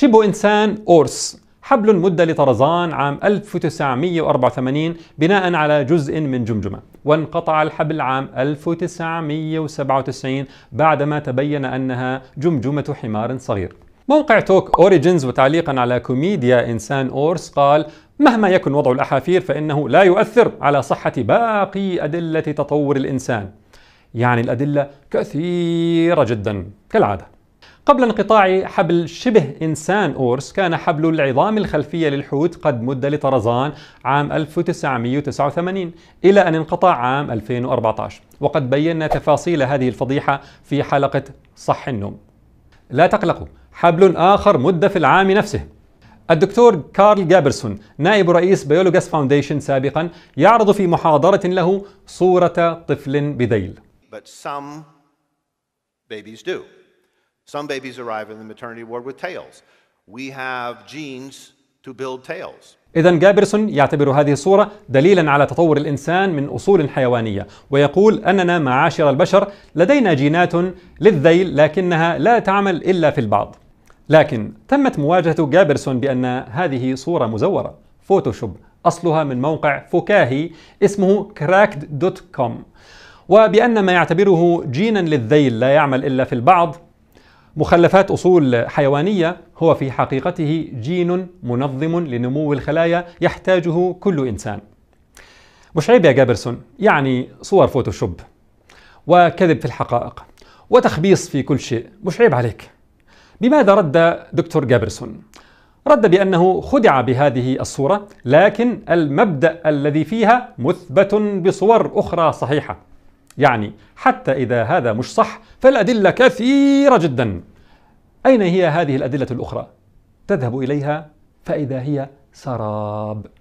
شبه إنسان أورس حبل مد لطرزان عام 1984 بناء على جزء من جمجمة وانقطع الحبل عام 1997 بعدما تبين أنها جمجمة حمار صغير موقع توك أوريجينز وتعليقا على كوميديا إنسان أورس قال مهما يكن وضع الأحافير فإنه لا يؤثر على صحة باقي أدلة تطور الإنسان يعني الأدلة كثيرة جدا كالعادة قبل انقطاع حبل شبه إنسان أورس كان حبل العظام الخلفية للحوت قد مد لطرزان عام 1989 إلى أن انقطع عام 2014 وقد بينا تفاصيل هذه الفضيحة في حلقة صح النوم لا تقلقوا حبل آخر مد في العام نفسه الدكتور كارل جابرسون نائب رئيس بيولوجاس فاونديشن سابقا يعرض في محاضرة له صورة طفل بذيل But some babies do. Some babies arrive in the maternity ward with tails. We have genes to build tails. إذا جابرسون يعتبر هذه الصورة دليلا على تطور الإنسان من أصول حيوانية ويقول أننا معاشر البشر لدينا جينات للذيل لكنها لا تعمل إلا في البعض لكن تمت مواجهة جابرسون بأن هذه صورة مزورة فوتوشوب أصلها من موقع فكاهي اسمه cracked.com وبأن ما يعتبره جينا للذيل لا يعمل إلا في البعض مخلفات أصول حيوانية هو في حقيقته جين منظم لنمو الخلايا يحتاجه كل إنسان مش عيب يا جابرسون يعني صور فوتوشوب وكذب في الحقائق وتخبيص في كل شيء مش عيب عليك بماذا رد دكتور جابرسون؟ رد بأنه خدع بهذه الصورة لكن المبدأ الذي فيها مثبت بصور أخرى صحيحة يعني حتى إذا هذا مش صح فالأدلة كثيرة جدا أين هي هذه الأدلة الأخرى؟ تذهب إليها فإذا هي سراب